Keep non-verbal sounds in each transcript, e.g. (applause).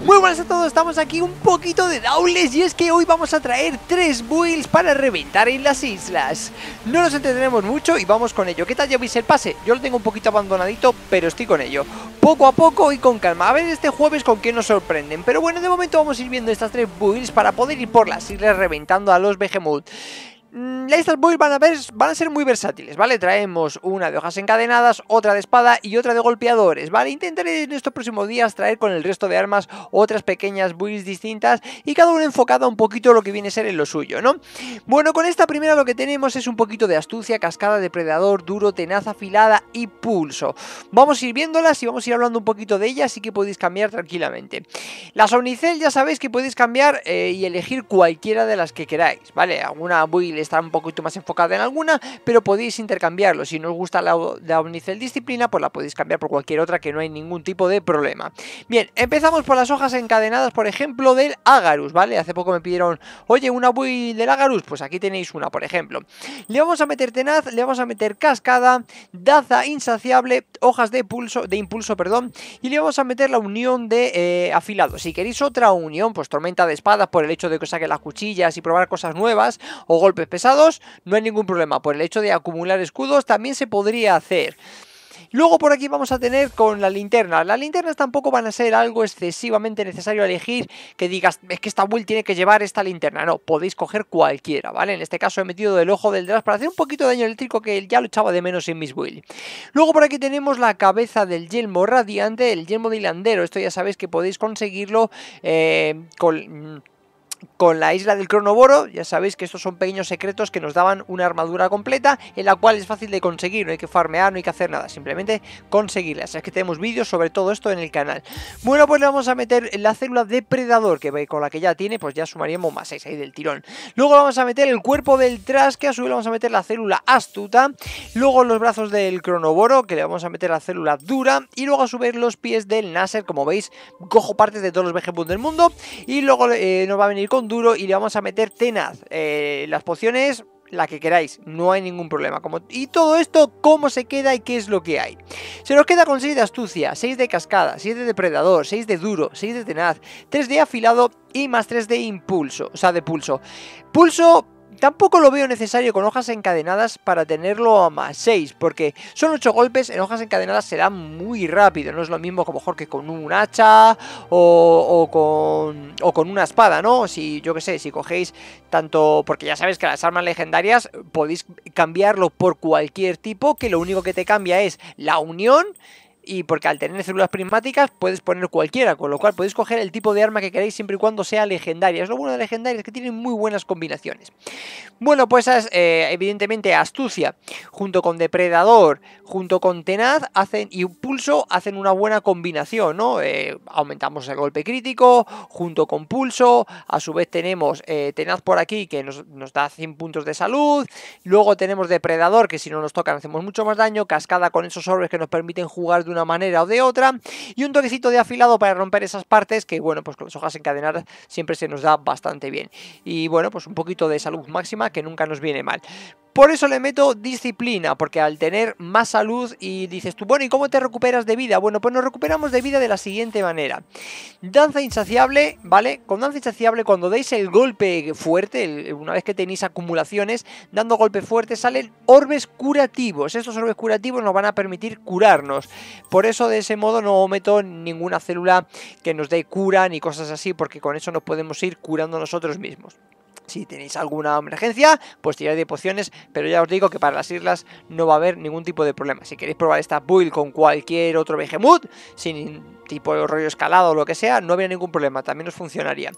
Muy buenas a todos, estamos aquí un poquito de doubles y es que hoy vamos a traer tres builds para reventar en las islas. No nos entretenemos mucho y vamos con ello. ¿Qué tal ya veis el pase? Yo lo tengo un poquito abandonadito, pero estoy con ello. Poco a poco y con calma. A ver este jueves con qué nos sorprenden. Pero bueno, de momento vamos a ir viendo estas tres builds para poder ir por las islas reventando a los Behemoth. Mm, estas builds van a, ser muy versátiles, ¿vale? Traemos una de hojas encadenadas, otra de espada y otra de golpeadores, ¿vale? Intentaré en estos próximos días traer con el resto de armas otras pequeñas builds distintas y cada una enfocada un poquito a lo que viene a ser en lo suyo, ¿no? Bueno, con esta primera lo que tenemos es un poquito de astucia, cascada, depredador, duro, tenaz, afilada y pulso. Vamos a ir viéndolas y vamos a ir hablando un poquito de ellas, así que podéis cambiar tranquilamente. Las Omnicel ya sabéis que podéis cambiar eh, y elegir cualquiera de las que queráis, ¿vale? Alguna build Estar un poquito más enfocada en alguna, pero podéis intercambiarlo. Si no os gusta la, Omnicel disciplina, pues la podéis cambiar por cualquier otra que no hay ningún tipo de problema. Bien, empezamos por las hojas encadenadas, por ejemplo, del Agarus, ¿vale? Hace poco me pidieron, oye, una build del Agarus, pues aquí tenéis una, por ejemplo. Le vamos a meter tenaz, le vamos a meter cascada, daza insaciable, hojas de pulso, de impulso, perdón, y le vamos a meter la unión de eh, afilado. Si queréis otra unión, pues tormenta de espadas por el hecho de que os saque las cuchillas y probar cosas nuevas, o golpes pesados, no hay ningún problema. Por el hecho de acumular escudos también se podría hacer. Luego por aquí vamos a tener con la linterna. Las linternas tampoco van a ser algo excesivamente necesario elegir que digas, es que esta Will tiene que llevar esta linterna. No, podéis coger cualquiera, ¿vale? En este caso he metido del ojo del tras para hacer un poquito de daño eléctrico que ya lo echaba de menos en mis Will Luego por aquí tenemos la cabeza del yelmo radiante, el yelmo de hilandero. Esto ya sabéis que podéis conseguirlo eh, con con la isla del cronoboro, ya sabéis que estos son pequeños secretos que nos daban una armadura completa, en la cual es fácil de conseguir, no hay que farmear, no hay que hacer nada, simplemente conseguirla. Así que tenemos vídeos sobre todo esto en el canal. Bueno, pues le vamos a meter la célula depredador, que con la que ya tiene, pues ya sumaríamos más 6 ahí del tirón. Luego vamos a meter el cuerpo del Tras que a su vez le vamos a meter la célula astuta, luego los brazos del cronoboro, que le vamos a meter la célula dura, y luego a su vez los pies del Nasser, como veis, cojo partes de todos los BG del mundo, y luego eh, nos va a venir duro y le vamos a meter tenaz eh, las pociones, la que queráis, no hay ningún problema. Como... y todo esto, cómo se queda y qué es lo que hay. Se nos queda con 6 de astucia, 6 de cascada, 7 de depredador, 6 de duro, 6 de tenaz, 3 de afilado y más 3 de impulso, o sea, de pulso. Pulso Tampoco lo veo necesario con hojas encadenadas para tenerlo a más 6, porque son 8 golpes, en hojas encadenadas será muy rápido, no es lo mismo como mejor que con un hacha o, o, con, una espada, ¿no? Si yo que sé, si cogéis tanto, porque ya sabes que las armas legendarias podéis cambiarlo por cualquier tipo, que lo único que te cambia es la unión y porque al tener células prismáticas puedes poner cualquiera, con lo cual podéis coger el tipo de arma que queráis, siempre y cuando sea legendaria. Es lo bueno de legendarias es que tienen muy buenas combinaciones. Bueno, pues eh, evidentemente astucia, junto con depredador, junto con tenaz, hacen y pulso hacen una buena combinación, ¿no? Eh, aumentamos el golpe crítico, junto con pulso, a su vez tenemos eh, tenaz por aquí que nos, da 100 puntos de salud, luego tenemos depredador que si no nos tocan hacemos mucho más daño, cascada con esos orbes que nos permiten jugar durante una manera o de otra, y un toquecito de afilado para romper esas partes que, bueno, pues con las hojas encadenadas siempre se nos da bastante bien. Y bueno, pues un poquito de salud máxima que nunca nos viene mal. Por eso le meto disciplina, porque al tener más salud y dices tú, bueno, ¿y cómo te recuperas de vida? Bueno, pues nos recuperamos de vida de la siguiente manera. Danza insaciable, ¿vale? Con danza insaciable, cuando deis el golpe fuerte, una vez que tenéis acumulaciones, dando golpe fuerte salen orbes curativos. Estos orbes curativos nos van a permitir curarnos. Por eso de ese modo no meto ninguna célula que nos dé cura ni cosas así, porque con eso nos podemos ir curando nosotros mismos. Si tenéis alguna emergencia, pues tirad de pociones, pero ya os digo que para las islas no va a haber ningún tipo de problema. Si queréis probar esta build con cualquier otro Behemoth, sin tipo de rollo escalado o lo que sea, no habría ningún problema, también os funcionaría.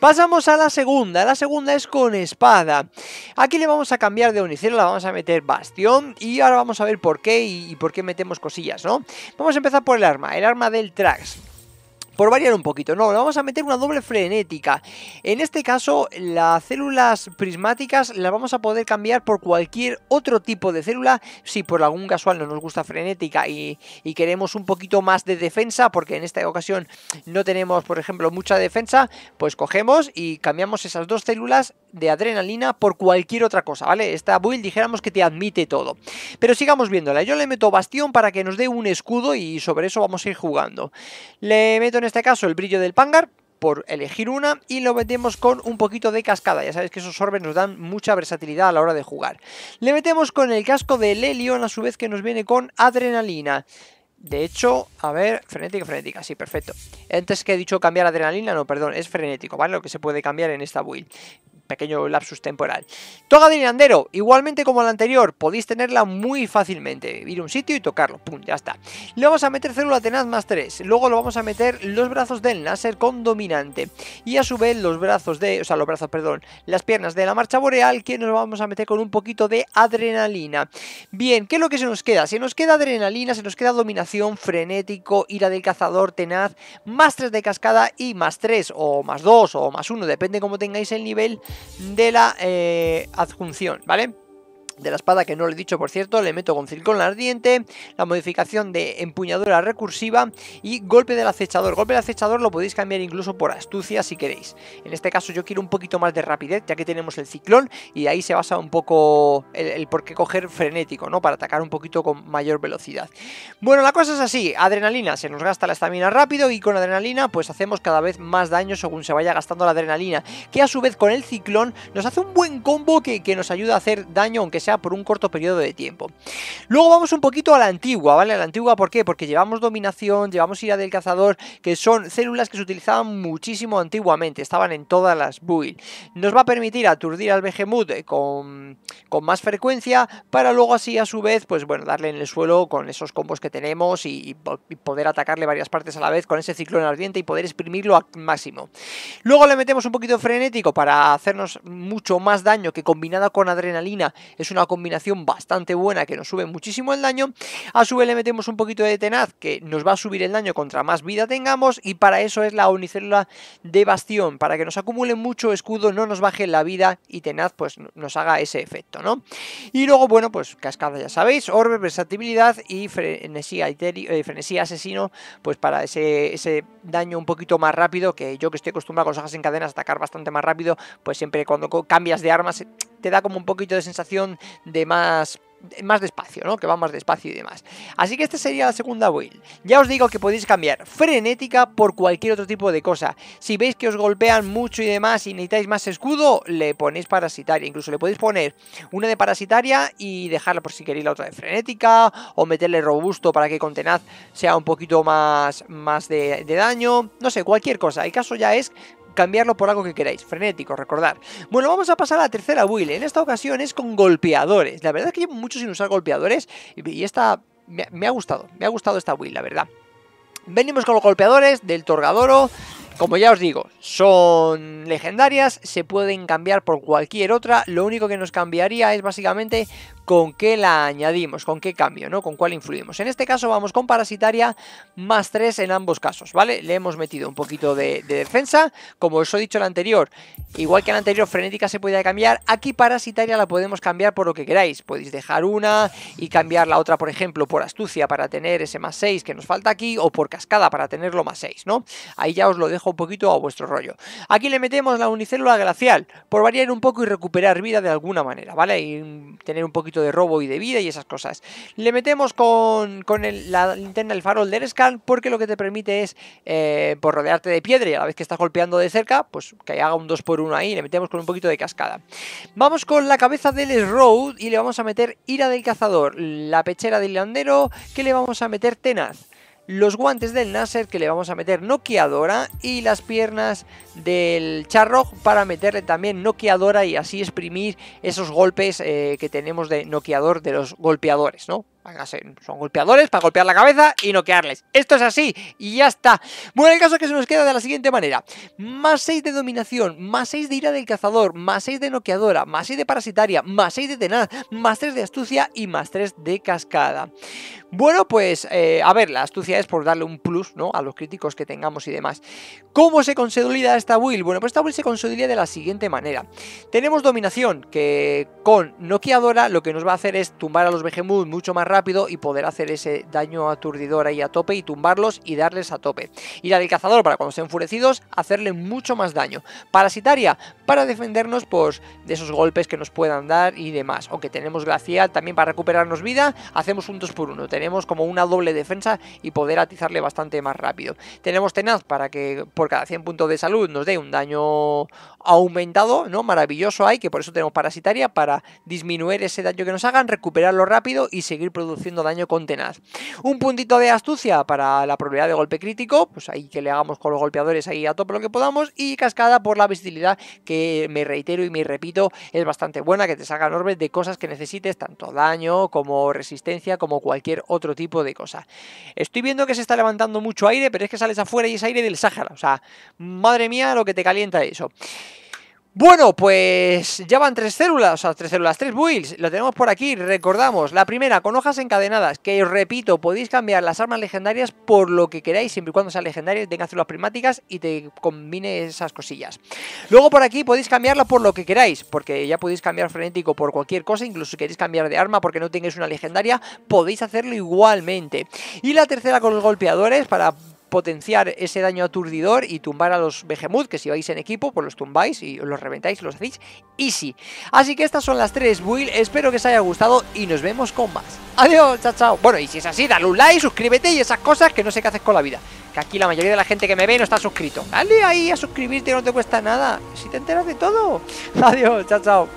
Pasamos a la segunda, la segunda es con espada. Aquí le vamos a cambiar de unicero, la vamos a meter bastión y ahora vamos a ver por qué y, y por qué metemos cosillas, ¿no? Vamos a empezar por el arma, el arma del Trax por variar un poquito, no, le vamos a meter una doble frenética. En este caso, las células prismáticas las vamos a poder cambiar por cualquier otro tipo de célula, si por algún casual no nos gusta frenética y, y queremos un poquito más de defensa, porque en esta ocasión no tenemos, por ejemplo, mucha defensa, pues cogemos y cambiamos esas dos células de adrenalina por cualquier otra cosa, ¿vale? Esta build dijéramos que te admite todo. Pero sigamos viéndola. Yo le meto bastión para que nos dé un escudo y sobre eso vamos a ir jugando. Le meto en este caso el brillo del pangar, por elegir una y lo metemos con un poquito de cascada. Ya sabéis que esos orbes nos dan mucha versatilidad a la hora de jugar. Le metemos con el casco de Lelion a su vez que nos viene con adrenalina. De hecho, a ver, frenética, frenética, sí, perfecto. Antes que he dicho cambiar adrenalina, no, perdón, es frenético, ¿vale? Lo que se puede cambiar en esta build pequeño lapsus temporal. Toga de Linandero, igualmente como la anterior, podéis tenerla muy fácilmente. Ir a un sitio y tocarlo, pum, ya está. Le vamos a meter célula tenaz más 3, luego lo vamos a meter los brazos del láser con dominante. Y a su vez los brazos de, o sea, los brazos, perdón, las piernas de la marcha boreal que nos vamos a meter con un poquito de adrenalina. Bien, ¿qué es lo que se nos queda? Se nos queda adrenalina, se nos queda dominación, frenético, ira del cazador, tenaz, más 3 de cascada y más 3 o más 2 o más 1, depende cómo tengáis el nivel de la eh, adjunción, ¿vale? de la espada, que no lo he dicho por cierto, le meto con circón ardiente, la modificación de empuñadura recursiva y golpe del acechador. Golpe del acechador lo podéis cambiar incluso por astucia si queréis. En este caso yo quiero un poquito más de rapidez, ya que tenemos el ciclón y ahí se basa un poco el, por qué coger frenético, ¿no? Para atacar un poquito con mayor velocidad. Bueno, la cosa es así, adrenalina, se nos gasta la estamina rápido y con adrenalina pues hacemos cada vez más daño según se vaya gastando la adrenalina, que a su vez con el ciclón nos hace un buen combo que, que nos ayuda a hacer daño aunque sea por un corto periodo de tiempo. Luego vamos un poquito a la antigua, ¿vale? A la antigua, ¿por qué? Porque llevamos dominación, llevamos ira del cazador, que son células que se utilizaban muchísimo antiguamente, estaban en todas las build. Nos va a permitir aturdir al Behemoth con, con más frecuencia, para luego así a su vez, pues bueno, darle en el suelo con esos combos que tenemos y, poder atacarle varias partes a la vez con ese ciclón ardiente y poder exprimirlo al máximo. Luego le metemos un poquito frenético para hacernos mucho más daño que combinada con adrenalina es una una combinación bastante buena que nos sube muchísimo el daño. A su vez le metemos un poquito de tenaz que nos va a subir el daño contra más vida tengamos y para eso es la unicélula de bastión, para que nos acumule mucho escudo, no nos baje la vida y tenaz pues nos haga ese efecto, ¿no? Y luego, bueno, pues cascada ya sabéis, orbe, versatilidad y frenesía, eh, asesino, pues para ese, daño un poquito más rápido, que yo que estoy acostumbrado a los en cadenas atacar bastante más rápido, pues siempre cuando cambias de armas te da como un poquito de sensación de más más despacio, ¿no? Que va más despacio y demás. Así que esta sería la segunda build. Ya os digo que podéis cambiar frenética por cualquier otro tipo de cosa. Si veis que os golpean mucho y demás y necesitáis más escudo, le ponéis parasitaria. Incluso le podéis poner una de parasitaria y dejarla por si queréis la otra de frenética o meterle robusto para que con tenaz sea un poquito más, más de, de daño. No sé, cualquier cosa. El caso ya es cambiarlo por algo que queráis. Frenético, recordar. Bueno, vamos a pasar a la tercera build. En esta ocasión es con golpeadores. La verdad es que llevo mucho sin usar golpeadores y esta me, ha gustado. Me ha gustado esta build, la verdad. Venimos con los golpeadores del Torgadoro como ya os digo, son legendarias, se pueden cambiar por cualquier otra, lo único que nos cambiaría es básicamente con qué la añadimos, con qué cambio, ¿no? Con cuál influimos. En este caso vamos con Parasitaria, más 3 en ambos casos, ¿vale? Le hemos metido un poquito de, defensa, como os he dicho en el anterior, igual que en el anterior Frenética se podía cambiar, aquí Parasitaria la podemos cambiar por lo que queráis, podéis dejar una y cambiar la otra, por ejemplo, por Astucia para tener ese más 6 que nos falta aquí, o por Cascada para tenerlo más 6, ¿no? Ahí ya os lo dejo un poquito a vuestro rollo. Aquí le metemos la unicélula glacial, por variar un poco y recuperar vida de alguna manera, ¿vale? Y tener un poquito de robo y de vida y esas cosas. Le metemos con, la linterna el farol del scan, porque lo que te permite es, eh, por pues rodearte de piedra y a la vez que estás golpeando de cerca, pues que haga un 2x1 ahí, y le metemos con un poquito de cascada. Vamos con la cabeza del Road y le vamos a meter Ira del Cazador, la pechera del Landero, que le vamos a meter Tenaz los guantes del Nasser que le vamos a meter noqueadora y las piernas del charro para meterle también noqueadora y así exprimir esos golpes eh, que tenemos de noqueador de los golpeadores, ¿no? Son golpeadores para golpear la cabeza y noquearles. Esto es así y ya está. Bueno, el caso que se nos queda de la siguiente manera. Más 6 de dominación, más 6 de ira del cazador, más 6 de noqueadora, más 6 de parasitaria, más 6 de tenaz, más 3 de astucia y más 3 de cascada. Bueno, pues eh, a ver, la astucia es por darle un plus ¿no? a los críticos que tengamos y demás. ¿Cómo se consolida esta build? Bueno, pues esta build se consolida de la siguiente manera. Tenemos dominación, que con noqueadora lo que nos va a hacer es tumbar a los Behemoth mucho más rápido y poder hacer ese daño aturdidor ahí a tope y tumbarlos y darles a tope. Y la del cazador para cuando estén enfurecidos, hacerle mucho más daño. Parasitaria para defendernos pues, de esos golpes que nos puedan dar y demás. Aunque tenemos glacial también para recuperarnos vida, hacemos un 2 x 1 Tenemos como una doble defensa y poder atizarle bastante más rápido. Tenemos tenaz para que por cada 100 puntos de salud nos dé un daño aumentado, ¿no? Maravilloso hay, que por eso tenemos parasitaria para disminuir ese daño que nos hagan, recuperarlo rápido y seguir produciendo daño con tenaz. Un puntito de astucia para la probabilidad de golpe crítico, pues ahí que le hagamos con los golpeadores ahí a tope lo que podamos, y cascada por la visibilidad que me reitero y me repito, es bastante buena, que te salga orbes de cosas que necesites, tanto daño como resistencia, como cualquier otro tipo de cosa. Estoy viendo que se está levantando mucho aire, pero es que sales afuera y es aire del Sáhara, o sea, madre mía lo que te calienta eso. Bueno, pues ya van tres células, o sea, tres células, tres builds, lo tenemos por aquí, recordamos, la primera con hojas encadenadas, que os repito, podéis cambiar las armas legendarias por lo que queráis, siempre y cuando sea legendarias, tenga células primáticas y te combine esas cosillas. Luego por aquí podéis cambiarla por lo que queráis, porque ya podéis cambiar frenético por cualquier cosa, incluso si queréis cambiar de arma porque no tengáis una legendaria, podéis hacerlo igualmente. Y la tercera con los golpeadores, para potenciar ese daño aturdidor y tumbar a los Behemoth, que si vais en equipo, pues los tumbáis y los reventáis, los hacéis easy. Así que estas son las tres Will, espero que os haya gustado y nos vemos con más. Adiós, chao, chao. Bueno, y si es así, dale un like, suscríbete y esas cosas que no sé qué haces con la vida. Que aquí la mayoría de la gente que me ve no está suscrito. Dale ahí a suscribirte, no te cuesta nada. Si te enteras de todo. (laughs) Adiós, chao, chao.